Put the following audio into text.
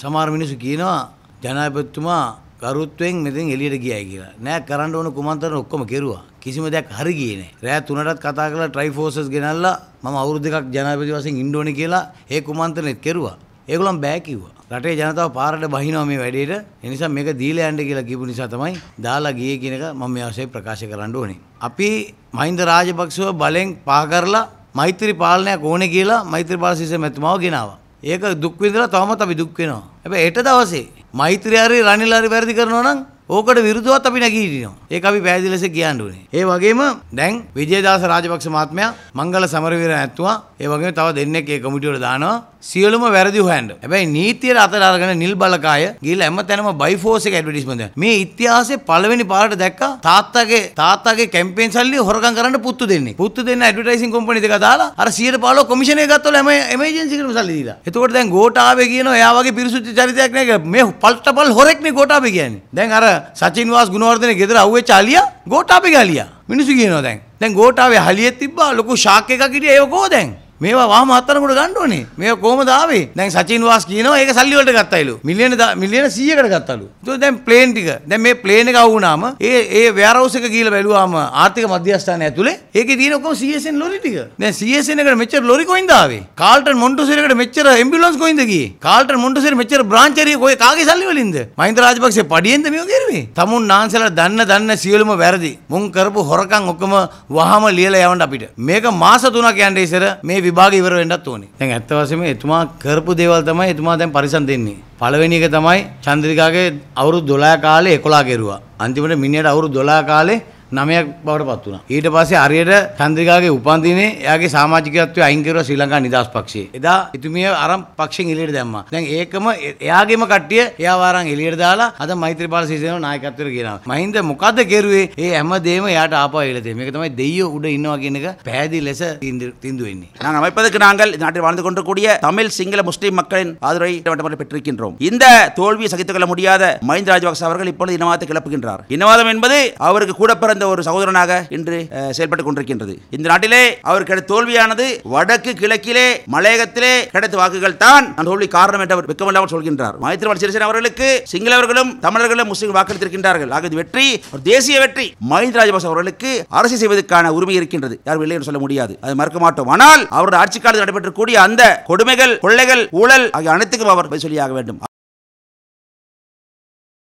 සමහර මිනිස්සු කියනවා ජනාධිපතිතුමා ගරුත්වයෙන් මෙතෙන් එළියට ගියයි කියලා. නෑ කරන්න ඕන කුමන්ත්‍රණ ඔක්කොම කෙරුවා. කිසිම දෙයක් හරි ගියේ නෑ. රෑ 3ටත් කතා කරලා ට්‍රයි ෆෝසස් ගෙනල්ලා මම අවුරුදු දෙකක් ජනාධිපති වශයෙන් ඉන්න ඕනේ කියලා ඒ කුමන්ත්‍රණෙත් කෙරුවා. ඒගොල්ලන් බෑ කිව්වා. රටේ ජනතාව පාරට බහිනවා මේ වැඩේට. ඒ නිසා මේක දීලා යන්න කියලා කියපු නිසා තමයි දාලා ගියේ කියන එක මම මේ අවශ්‍ය ප්‍රකාශ කරන්න ඕනේ. අපි මහින්ද රාජපක්ෂව බලෙන් පහ කරලා මෛත්‍රී පාලනයක් ඕනේ කියලා මෛත්‍රී පාල සිසෙ මැතිතුමාව ගෙනාවා. ඒක දුක් විඳලා තවමත් අපි දුක් වෙනවා. හැබැයි හෙට දවසේ මෛත්‍රී හරි රනිල් හරි වැරදි කරනවා නම් ඕකට විරුද්ධවත් අපි නැගී හිටිනවා. ඒක අපි පැහැදිලි ලෙස කියන්න ඕනේ. ඒ වගේම දැන් විජේදාස රාජපක්ෂ මහත්මයා මංගල සමරවීර නැත්තුවා. ඒ වගේම තව දෙන්නෙක් ඒ කමිටුව වල දානවා. සියලුම වැරදි හොයන්න. හැබැයි නීතියට අතර අරගෙන නිල් බලකාය ගිහලා හැමතැනම බයිෆෝස් එක ඇඩ්වර්ටයිස්මන්ට් දෙනවා. මේ ඉතිහාසයේ පළවෙනි පාරට දැක්කා තාත්තාගේ තාත්තාගේ කැම්පේන් සල්ලි හොරකම් කරන්න පුත්තු දෙන්නේ. පුත්තු දෙන්න ඇඩ්වර්ටයිසින් කම්පැනි දෙක දාලා අර 115 කොමිෂන් එක ගත්තොල හැම එමර්ජන්සි එකටම සල්ලි දීලා. එතකොට දැන් ගෝඨාභය කියනවා එයා වගේ පිරිසුදු චරිතයක් නැහැ. මේ පල්ටබල් හොරෙක් මේ ගෝඨාභය කියන්නේ. දැන් අර සචින් වාස් ගුණවර්ධන ගෙදර අහුවෙච්ච අලියා ගෝඨාපේ ගාලියා මිනිස්සු කියනවා දැන් දැන් ගෝඨාවේ හලියෙත් තිබ්බා ලොකු ෂාක් එකක් හිටියා ඒක කොහොද දැන් මේවා වහම හතරකට ගන්න ඕනේ. මේවා කොහමද ආවේ? දැන් සචින් වාස් කියනවා ඒක සල්ලි වලට ගත්තයිලු. මිලියන මිලියන 100කට ගත්තලු. ඒතකොට දැන් ප්ලේන් ටික. දැන් මේ ප්ලේන් එක වුණාම ඒ ඒ වෙයාරවුස් එක ගිහලා බැලුවාම ආර්ථික මධ්‍යස්ථානය ඇතුලේ ඒකේ තියෙන ඔක්කොම CSN ලොරි ටික. දැන් CSN එකට මෙච්චර ලොරි කොයින්ද ආවේ? කාල්ටන් මොන්ටසෙරි එකට මෙච්චර ඇම්බියුලන්ස් කොයින්ද ගියේ? කාල්ටන් මොන්ටසෙරි මෙච්චර බ්‍රාන්ච් එරිය කොයි කාගේ සල්ලි වලින්ද? මහින්ද රාජපක්ෂේ පඩියෙන්ද මේව කරුවේ? තමුන් නාන්සලා දන්න දන්න සියලුම වැරදි. මුන් කරපු හොරකම් ඔක්කොම වහම ලියලා යවන්න අපිට. මේක මාස 3ක් යන්න ඉස්සර මේ විභාග ඉවර වෙන්නත් ඕනේ. දැන් ඇත්ත වශයෙන්ම එතුමා කරපු දේවල් තමයි එතුමා දැන් පරිසම් දෙන්නේ. පළවෙනි එක තමයි චන්ද්‍රිකාගේ අවුරුදු 12 කාලේ 11 ගෙරුවා. අන්තිමට මිනිහට අවුරුදු 12 කාලේ නමයක් බවට පත් වුණා. ඊට පස්සේ හරියට චන්ද්‍රිකාගේ උපන්දිනේ එයාගේ සමාජිකත්වය අයින් කරුවා ශ්‍රී ලංකා නිදහස් පක්ෂයේ. එදා එතුමිය අරන් පක්ෂෙන් එළියට දැම්මා. දැන් ඒකම එයාගේම කට්ටිය එයාව අරන් එළියට දාලා අද මෛත්‍රීපාල සිසේන නායකත්වයට ගෙනාවා. මහින්ද මොකද කරුවේ? ඒ හැමදේම එයාට ආපහු එළියට දැම්මේ. මේක තමයි දෙයියෝ උඩ ඉන්නවා කියන එක පැහැදිලි ලෙස திந்து වෙන්නේ. நாங்கள் அமைப்பதற்கு நாங்கள் நாட்டில் வாழ்ந்து கொண்டிருக்கூடிய தமிழ் சிங்கள முஸ்லீம் மக்களின் ஆதரவை வட்டமரை பெற்றிருக்கின்றோம் இந்த தோல்வியை சகித்துக் கொள்ள முடியாத மஹிந்த ராஜபக்ச அவர்கள் இப்பொழுது இனவாதத்தை கிளப்புகின்றார் இனவாதம் என்பது அவருக்கு கூட பிறந்த சிறந்த ஒரு சகோதரனாக இன்று செயல்பட்டுக் கொண்டிருக்கின்றது இந்த நாட்டிலே அவர் தோல்வியானது வடக்கு கிழக்கிலே மலையகத்திலே கிடைத்த வாக்குகள் தான் தோல்வி காரணம் என்று அவர் சொல்கின்றார் மைத்திரிபால சிறிசேன அவர்களுக்கு சிங்களவர்களும் தமிழர்களும் முஸ்லீம் வாக்களித்திருக்கின்றார்கள் வெற்றி ஒரு தேசிய வெற்றி மஹிந்த ராஜபாஸ் அவர்களுக்கு அரசு செய்வதற்கான உரிமை இருக்கின்றது யாரும் இல்லை என்று சொல்ல முடியாது அது மறுக்க மாட்டோம் ஆனால் அவருடைய ஆட்சி காலத்தில் நடைபெற்றக்கூடிய அந்த கொடுமைகள் கொள்ளைகள் ஊழல் ஆகிய அனைத்துக்கும் அவர் சொல்லியாக வேண்டும்